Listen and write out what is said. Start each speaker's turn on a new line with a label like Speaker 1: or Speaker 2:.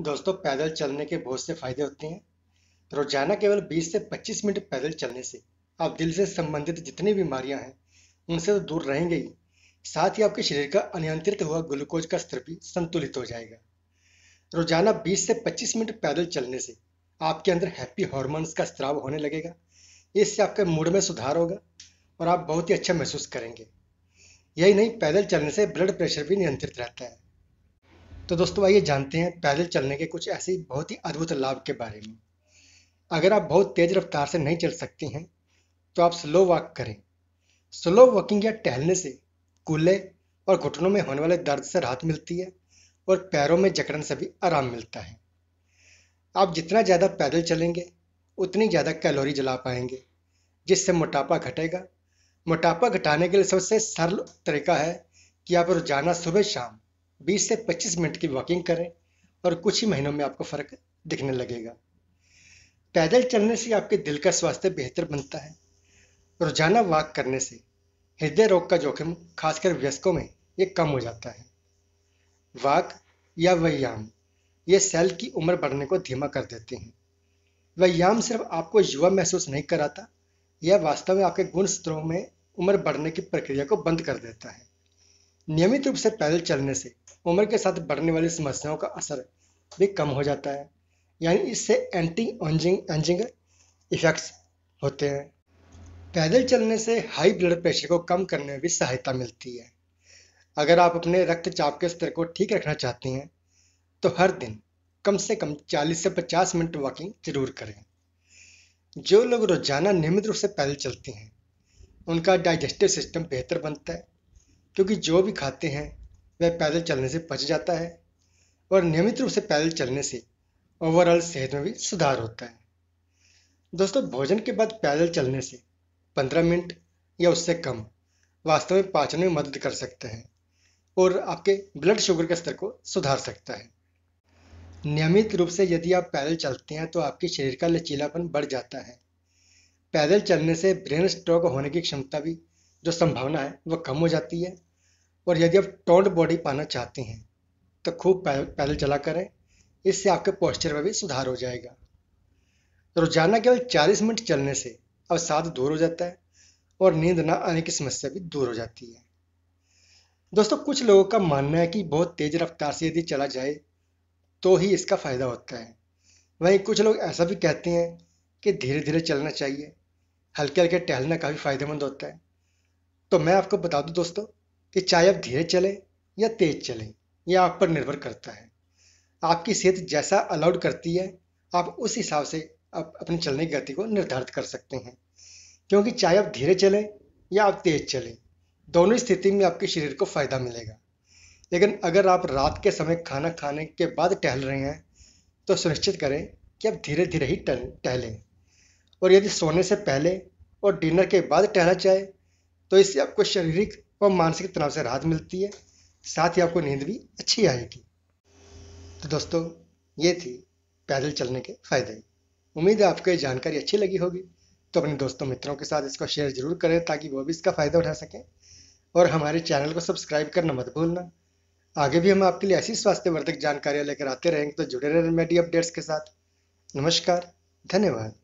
Speaker 1: दोस्तों पैदल चलने के बहुत से फायदे होते हैं रोजाना केवल 20 से 25 मिनट पैदल चलने से आप दिल से संबंधित जितनी बीमारियां हैं उनसे तो दूर रहेंगे ही साथ ही आपके शरीर का अनियंत्रित हुआ ग्लूकोज का स्तर भी संतुलित हो जाएगा रोजाना 20 से 25 मिनट पैदल चलने से आपके अंदर हैप्पी हॉर्मोन्स का स्त्राव होने लगेगा इससे आपके मूड में सुधार होगा और आप बहुत ही अच्छा महसूस करेंगे यही नहीं पैदल चलने से ब्लड प्रेशर भी नियंत्रित रहता है तो दोस्तों आइए जानते हैं पैदल चलने के कुछ ऐसे बहुत ही अद्भुत लाभ के बारे में अगर आप बहुत तेज रफ्तार से नहीं चल सकती हैं तो आप स्लो वॉक करें स्लो वॉकिंग या टहलने से कूल्हे और घुटनों में होने वाले दर्द से राहत मिलती है और पैरों में जकड़न से भी आराम मिलता है आप जितना ज़्यादा पैदल चलेंगे उतनी ज़्यादा कैलोरी जला पाएंगे जिससे मोटापा घटेगा मोटापा घटाने के लिए सबसे सरल तरीका है कि आप रोजाना सुबह शाम 20 से 25 मिनट की वॉकिंग करें और कुछ ही महीनों में आपको फ़र्क दिखने लगेगा पैदल चलने से आपके दिल का स्वास्थ्य बेहतर बनता है रोजाना वॉक करने से हृदय रोग का जोखिम खासकर व्यस्कों में ये कम हो जाता है वाक या व्यायाम ये सेल की उम्र बढ़ने को धीमा कर देते हैं व्यायाम सिर्फ आपको युवा महसूस नहीं कराता यह वास्तव में आपके गुण स्तरों में उम्र बढ़ने की प्रक्रिया को बंद कर देता है नियमित रूप से पैदल चलने से उम्र के साथ बढ़ने वाली समस्याओं का असर भी कम हो जाता है यानी इससे एंटी ऑन्जिंग एंजिंग इफेक्ट्स होते हैं पैदल चलने से हाई ब्लड प्रेशर को कम करने में भी सहायता मिलती है अगर आप अपने रक्तचाप के स्तर को ठीक रखना चाहती हैं तो हर दिन कम से कम 40 से 50 मिनट वॉकिंग जरूर करें जो लोग रोजाना नियमित रूप से पैदल चलते हैं उनका डाइजेस्टिव सिस्टम बेहतर बनता है क्योंकि जो भी खाते हैं वह पैदल चलने से पच जाता है और नियमित रूप से पैदल चलने से ओवरऑल सेहत में भी सुधार होता है दोस्तों भोजन के बाद पैदल चलने से 15 मिनट या उससे कम वास्तव में पाचन में मदद कर सकता है और आपके ब्लड शुगर के स्तर को सुधार सकता है नियमित रूप से यदि आप पैदल चलते हैं तो आपके शरीर का लचीलापन बढ़ जाता है पैदल चलने से ब्रेन स्ट्रोक होने की क्षमता भी जो संभावना है वह कम हो जाती है और यदि आप टोंड बॉडी पाना चाहते हैं तो खूब पैदल चला करें इससे आपके पोस्चर में भी सुधार हो जाएगा रोजाना केवल 40 मिनट चलने से अब साथ दूर हो जाता है और नींद ना आने की समस्या भी दूर हो जाती है दोस्तों कुछ लोगों का मानना है कि बहुत तेज रफ्तार से यदि चला जाए तो ही इसका फायदा होता है वहीं कुछ लोग ऐसा भी कहते हैं कि धीरे धीरे चलना चाहिए हल्के हल्के टहलना काफ़ी फायदेमंद होता है तो मैं आपको बता दूं दोस्तों कि चाहे आप धीरे चलें या तेज चलें यह आप पर निर्भर करता है आपकी सेहत जैसा अलाउड करती है आप उस हिसाब से आप अपने चलने की गति को निर्धारित कर सकते हैं क्योंकि चाहे आप धीरे चलें या आप तेज चलें दोनों स्थिति में आपके शरीर को फ़ायदा मिलेगा लेकिन अगर आप रात के समय खाना खाने के बाद टहल रहे हैं तो सुनिश्चित करें कि आप धीरे धीरे ही टहलें और यदि सोने से पहले और डिनर के बाद टहला जाए तो इससे आपको शारीरिक व मानसिक तनाव से राहत मिलती है साथ ही आपको नींद भी अच्छी आएगी तो दोस्तों ये थी पैदल चलने के फायदे उम्मीद है आपको ये जानकारी अच्छी लगी होगी तो अपने दोस्तों मित्रों के साथ इसको शेयर जरूर करें ताकि वो भी इसका फ़ायदा उठा सकें और हमारे चैनल को सब्सक्राइब करना मत भूलना आगे भी हम आपके लिए ऐसी स्वास्थ्यवर्धक जानकारियाँ लेकर आते रहेंगे तो जुड़े रहें मेडी अपडेट्स के साथ नमस्कार धन्यवाद